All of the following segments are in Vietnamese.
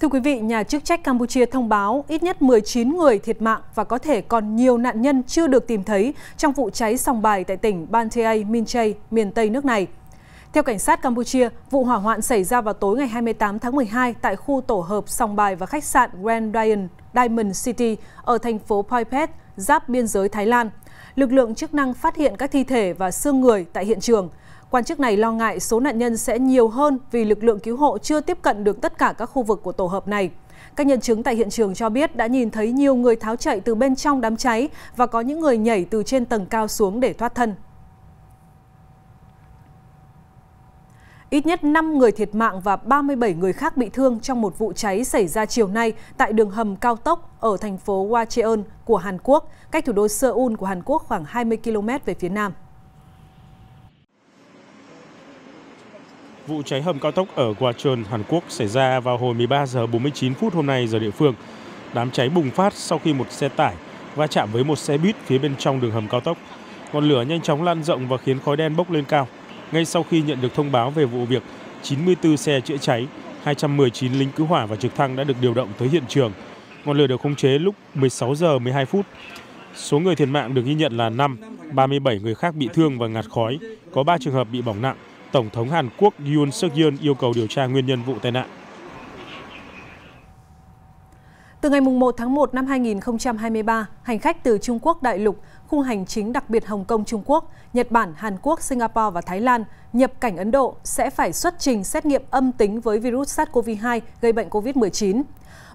Thưa quý vị, nhà chức trách Campuchia thông báo ít nhất 19 người thiệt mạng và có thể còn nhiều nạn nhân chưa được tìm thấy trong vụ cháy sòng bài tại tỉnh Bantea Minchei, miền Tây nước này. Theo cảnh sát Campuchia, vụ hỏa hoạn xảy ra vào tối ngày 28 tháng 12 tại khu tổ hợp sòng bài và khách sạn Grand Diamond, Diamond City ở thành phố Poipet, giáp biên giới Thái Lan. Lực lượng chức năng phát hiện các thi thể và xương người tại hiện trường – Quan chức này lo ngại số nạn nhân sẽ nhiều hơn vì lực lượng cứu hộ chưa tiếp cận được tất cả các khu vực của tổ hợp này. Các nhân chứng tại hiện trường cho biết đã nhìn thấy nhiều người tháo chạy từ bên trong đám cháy và có những người nhảy từ trên tầng cao xuống để thoát thân. Ít nhất 5 người thiệt mạng và 37 người khác bị thương trong một vụ cháy xảy ra chiều nay tại đường hầm cao tốc ở thành phố Wacheon của Hàn Quốc, cách thủ đô Seoul của Hàn Quốc khoảng 20 km về phía nam. Vụ cháy hầm cao tốc ở Gwacheon, Hàn Quốc xảy ra vào hồi 13 giờ 49 phút hôm nay giờ địa phương. Đám cháy bùng phát sau khi một xe tải va chạm với một xe buýt phía bên trong đường hầm cao tốc. Ngọn lửa nhanh chóng lan rộng và khiến khói đen bốc lên cao. Ngay sau khi nhận được thông báo về vụ việc, 94 xe chữa cháy, 219 lính cứu hỏa và trực thăng đã được điều động tới hiện trường. Ngọn lửa được khống chế lúc 16 giờ 12 phút. Số người thiệt mạng được ghi nhận là 5, 37 người khác bị thương và ngạt khói, có 3 trường hợp bị bỏng nặng. Tổng thống Hàn Quốc Yoon suk yeol yêu cầu điều tra nguyên nhân vụ tai nạn. Từ ngày 1 tháng 1 năm 2023, hành khách từ Trung Quốc đại lục, khung hành chính đặc biệt Hồng Kông Trung Quốc, Nhật Bản, Hàn Quốc, Singapore và Thái Lan nhập cảnh Ấn Độ sẽ phải xuất trình xét nghiệm âm tính với virus SARS-CoV-2 gây bệnh COVID-19.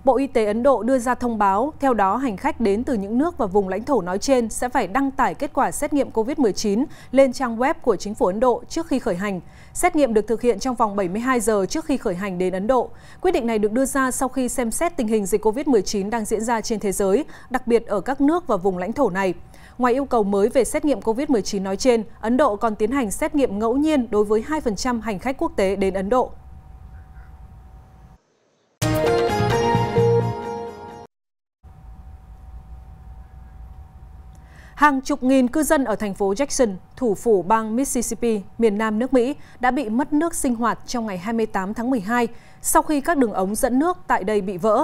Bộ Y tế Ấn Độ đưa ra thông báo, theo đó hành khách đến từ những nước và vùng lãnh thổ nói trên sẽ phải đăng tải kết quả xét nghiệm COVID-19 lên trang web của chính phủ Ấn Độ trước khi khởi hành. Xét nghiệm được thực hiện trong vòng 72 giờ trước khi khởi hành đến Ấn Độ. Quyết định này được đưa ra sau khi xem xét tình hình dịch COVID-19 đang diễn ra trên thế giới, đặc biệt ở các nước và vùng lãnh thổ này. Ngoài yêu cầu mới về xét nghiệm COVID-19 nói trên, Ấn Độ còn tiến hành xét nghiệm ngẫu nhiên đối với 2% hành khách quốc tế đến Ấn Độ. Hàng chục nghìn cư dân ở thành phố Jackson, thủ phủ bang Mississippi, miền nam nước Mỹ, đã bị mất nước sinh hoạt trong ngày 28 tháng 12 sau khi các đường ống dẫn nước tại đây bị vỡ.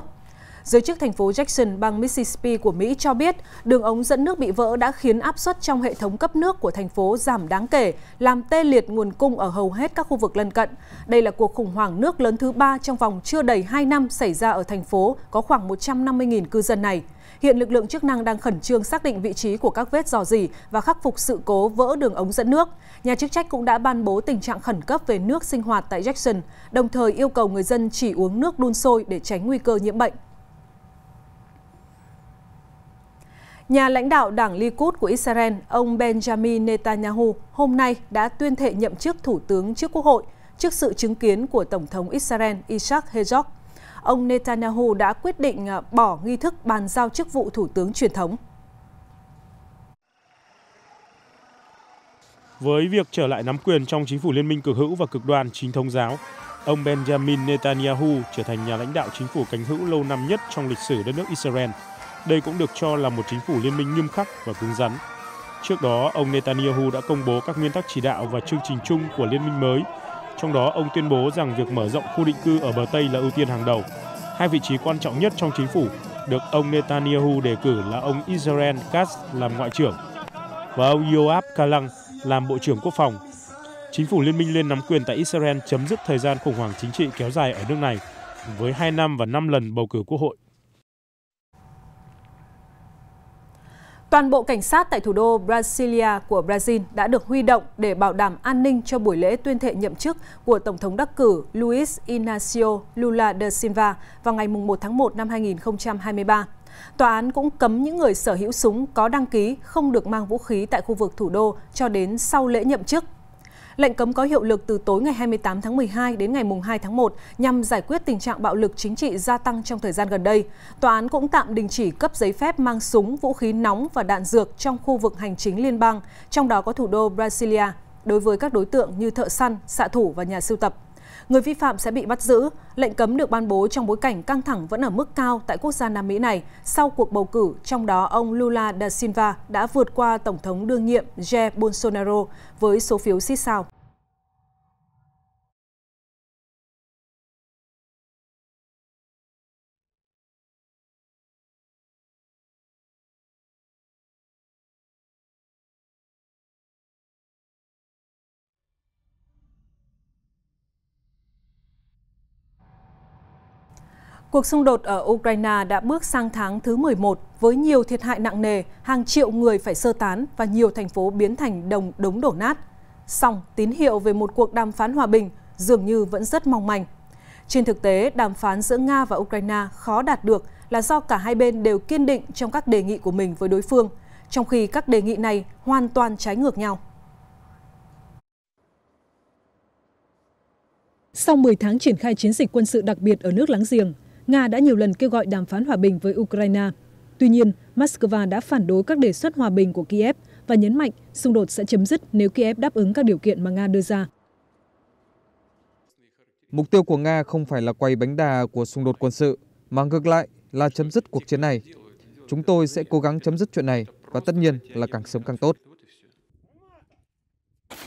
Giới chức thành phố Jackson, bang Mississippi của Mỹ cho biết đường ống dẫn nước bị vỡ đã khiến áp suất trong hệ thống cấp nước của thành phố giảm đáng kể, làm tê liệt nguồn cung ở hầu hết các khu vực lân cận. Đây là cuộc khủng hoảng nước lớn thứ ba trong vòng chưa đầy 2 năm xảy ra ở thành phố có khoảng 150.000 cư dân này. Hiện lực lượng chức năng đang khẩn trương xác định vị trí của các vết dò dỉ và khắc phục sự cố vỡ đường ống dẫn nước. Nhà chức trách cũng đã ban bố tình trạng khẩn cấp về nước sinh hoạt tại Jackson, đồng thời yêu cầu người dân chỉ uống nước đun sôi để tránh nguy cơ nhiễm bệnh. Nhà lãnh đạo đảng Likud của Israel, ông Benjamin Netanyahu, hôm nay đã tuyên thệ nhậm chức thủ tướng trước Quốc hội trước sự chứng kiến của Tổng thống Israel Isaac Herzog ông Netanyahu đã quyết định à, bỏ nghi thức bàn giao chức vụ thủ tướng truyền thống. Với việc trở lại nắm quyền trong chính phủ liên minh cực hữu và cực đoan chính thống giáo, ông Benjamin Netanyahu trở thành nhà lãnh đạo chính phủ cánh hữu lâu năm nhất trong lịch sử đất nước Israel. Đây cũng được cho là một chính phủ liên minh nghiêm khắc và cứng rắn. Trước đó, ông Netanyahu đã công bố các nguyên tắc chỉ đạo và chương trình chung của liên minh mới trong đó ông tuyên bố rằng việc mở rộng khu định cư ở bờ Tây là ưu tiên hàng đầu. Hai vị trí quan trọng nhất trong chính phủ được ông Netanyahu đề cử là ông Israel Katz làm ngoại trưởng và ông Yoav Kalang làm bộ trưởng quốc phòng. Chính phủ liên minh lên nắm quyền tại Israel chấm dứt thời gian khủng hoảng chính trị kéo dài ở nước này với 2 năm và 5 lần bầu cử quốc hội. Toàn bộ cảnh sát tại thủ đô Brasilia của Brazil đã được huy động để bảo đảm an ninh cho buổi lễ tuyên thệ nhậm chức của Tổng thống đắc cử Luiz Inácio Lula da Silva vào ngày 1 tháng 1 năm 2023. Tòa án cũng cấm những người sở hữu súng có đăng ký không được mang vũ khí tại khu vực thủ đô cho đến sau lễ nhậm chức. Lệnh cấm có hiệu lực từ tối ngày 28 tháng 12 đến ngày 2 tháng 1 nhằm giải quyết tình trạng bạo lực chính trị gia tăng trong thời gian gần đây. Tòa án cũng tạm đình chỉ cấp giấy phép mang súng, vũ khí nóng và đạn dược trong khu vực hành chính liên bang, trong đó có thủ đô Brasilia, đối với các đối tượng như thợ săn, xạ thủ và nhà sưu tập. Người vi phạm sẽ bị bắt giữ. Lệnh cấm được ban bố trong bối cảnh căng thẳng vẫn ở mức cao tại quốc gia Nam Mỹ này sau cuộc bầu cử, trong đó ông Lula da Silva đã vượt qua Tổng thống đương nhiệm Jair Bolsonaro với số phiếu xích sao. Cuộc xung đột ở Ukraine đã bước sang tháng thứ 11 với nhiều thiệt hại nặng nề, hàng triệu người phải sơ tán và nhiều thành phố biến thành đồng đống đổ nát. Song, tín hiệu về một cuộc đàm phán hòa bình dường như vẫn rất mong manh. Trên thực tế, đàm phán giữa Nga và Ukraine khó đạt được là do cả hai bên đều kiên định trong các đề nghị của mình với đối phương, trong khi các đề nghị này hoàn toàn trái ngược nhau. Sau 10 tháng triển khai chiến dịch quân sự đặc biệt ở nước láng giềng, Nga đã nhiều lần kêu gọi đàm phán hòa bình với Ukraine. Tuy nhiên, Moscow đã phản đối các đề xuất hòa bình của Kiev và nhấn mạnh xung đột sẽ chấm dứt nếu Kiev đáp ứng các điều kiện mà Nga đưa ra. Mục tiêu của Nga không phải là quay bánh đà của xung đột quân sự, mà ngược lại là chấm dứt cuộc chiến này. Chúng tôi sẽ cố gắng chấm dứt chuyện này và tất nhiên là càng sớm càng tốt.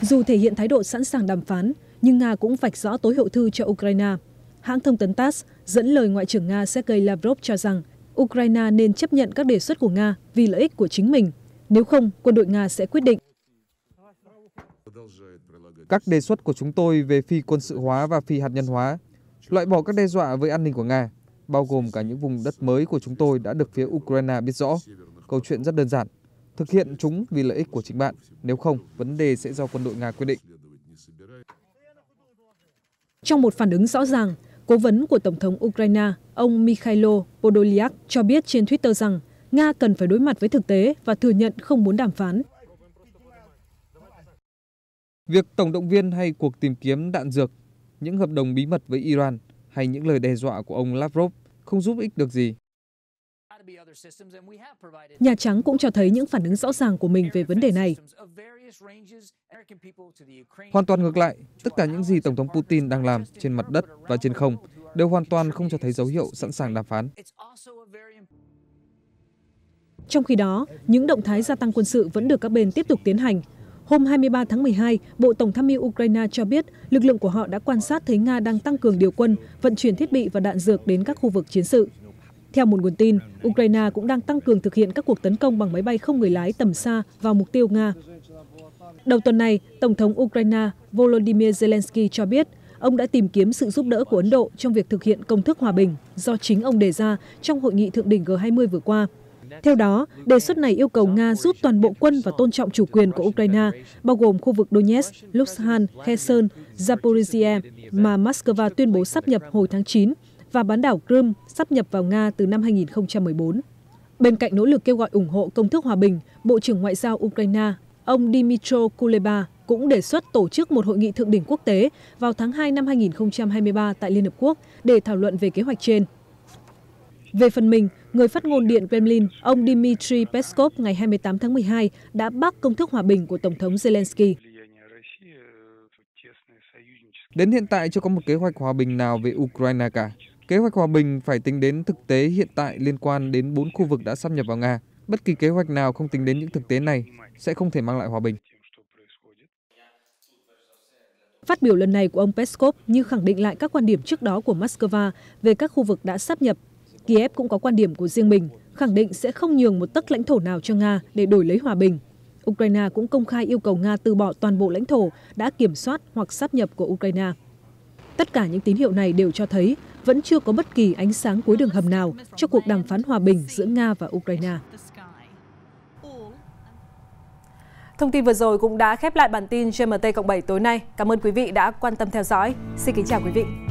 Dù thể hiện thái độ sẵn sàng đàm phán, nhưng Nga cũng vạch rõ tối hậu thư cho Ukraine hãng thông tấn tass dẫn lời ngoại trưởng nga sergei lavrov cho rằng ukraine nên chấp nhận các đề xuất của nga vì lợi ích của chính mình nếu không quân đội nga sẽ quyết định các đề xuất của chúng tôi về phi quân sự hóa và phi hạt nhân hóa loại bỏ các đe dọa với an ninh của nga bao gồm cả những vùng đất mới của chúng tôi đã được phía ukraine biết rõ câu chuyện rất đơn giản thực hiện chúng vì lợi ích của chính bạn nếu không vấn đề sẽ do quân đội nga quyết định trong một phản ứng rõ ràng Cố vấn của Tổng thống Ukraine, ông Mikhailo Podolyak cho biết trên Twitter rằng Nga cần phải đối mặt với thực tế và thừa nhận không muốn đàm phán. Việc tổng động viên hay cuộc tìm kiếm đạn dược, những hợp đồng bí mật với Iran hay những lời đe dọa của ông Lavrov không giúp ích được gì Nhà Trắng cũng cho thấy những phản ứng rõ ràng của mình về vấn đề này. Hoàn toàn ngược lại, tất cả những gì Tổng thống Putin đang làm trên mặt đất và trên không đều hoàn toàn không cho thấy dấu hiệu sẵn sàng đàm phán. Trong khi đó, những động thái gia tăng quân sự vẫn được các bên tiếp tục tiến hành. Hôm 23 tháng 12, Bộ Tổng tham mưu Ukraine cho biết lực lượng của họ đã quan sát thấy Nga đang tăng cường điều quân, vận chuyển thiết bị và đạn dược đến các khu vực chiến sự theo một nguồn tin ukraine cũng đang tăng cường thực hiện các cuộc tấn công bằng máy bay không người lái tầm xa vào mục tiêu nga đầu tuần này tổng thống ukraine volodymyr zelensky cho biết ông đã tìm kiếm sự giúp đỡ của ấn độ trong việc thực hiện công thức hòa bình do chính ông đề ra trong hội nghị thượng đỉnh g 20 vừa qua theo đó, đề xuất này yêu cầu Nga rút toàn bộ quân và tôn trọng chủ quyền của Ukraine, bao gồm khu vực Donetsk, Luhansk, Kherson, Zaporizhia mà Moscow tuyên bố sắp nhập hồi tháng 9 và bán đảo crimea sắp nhập vào nga từ năm hai nghìn bốn. bên cạnh nỗ lực kêu gọi ủng hộ công thức hòa bình bộ trưởng ngoại giao ukraine ông dmytro kuleba cũng đề xuất tổ chức một hội nghị thượng đỉnh quốc tế vào tháng 2 năm 2023 tại Liên Hợp Quốc để thảo luận về kế hoạch trên. Về phần mình, người phát ngôn Điện Kremlin, ông Dmitry Peskov ngày 28 tháng 12 đã bác công thức hòa bình của Tổng thống Zelensky. Đến hiện tại chưa có một kế hoạch hòa bình nào về Ukraine cả. Kế hoạch hòa bình phải tính đến thực tế hiện tại liên quan đến bốn khu vực đã sắp nhập vào Nga. Bất kỳ kế hoạch nào không tính đến những thực tế này sẽ không thể mang lại hòa bình. Phát biểu lần này của ông Peskov như khẳng định lại các quan điểm trước đó của Moscow về các khu vực đã sắp nhập. Kiev cũng có quan điểm của riêng mình, khẳng định sẽ không nhường một tấc lãnh thổ nào cho Nga để đổi lấy hòa bình. Ukraine cũng công khai yêu cầu Nga từ bỏ toàn bộ lãnh thổ đã kiểm soát hoặc sắp nhập của Ukraine. Tất cả những tín hiệu này đều cho thấy vẫn chưa có bất kỳ ánh sáng cuối đường hầm nào cho cuộc đàm phán hòa bình giữa Nga và Ukraine. Thông tin vừa rồi cũng đã khép lại bản tin GMT cộng 7 tối nay. Cảm ơn quý vị đã quan tâm theo dõi. Xin kính chào quý vị.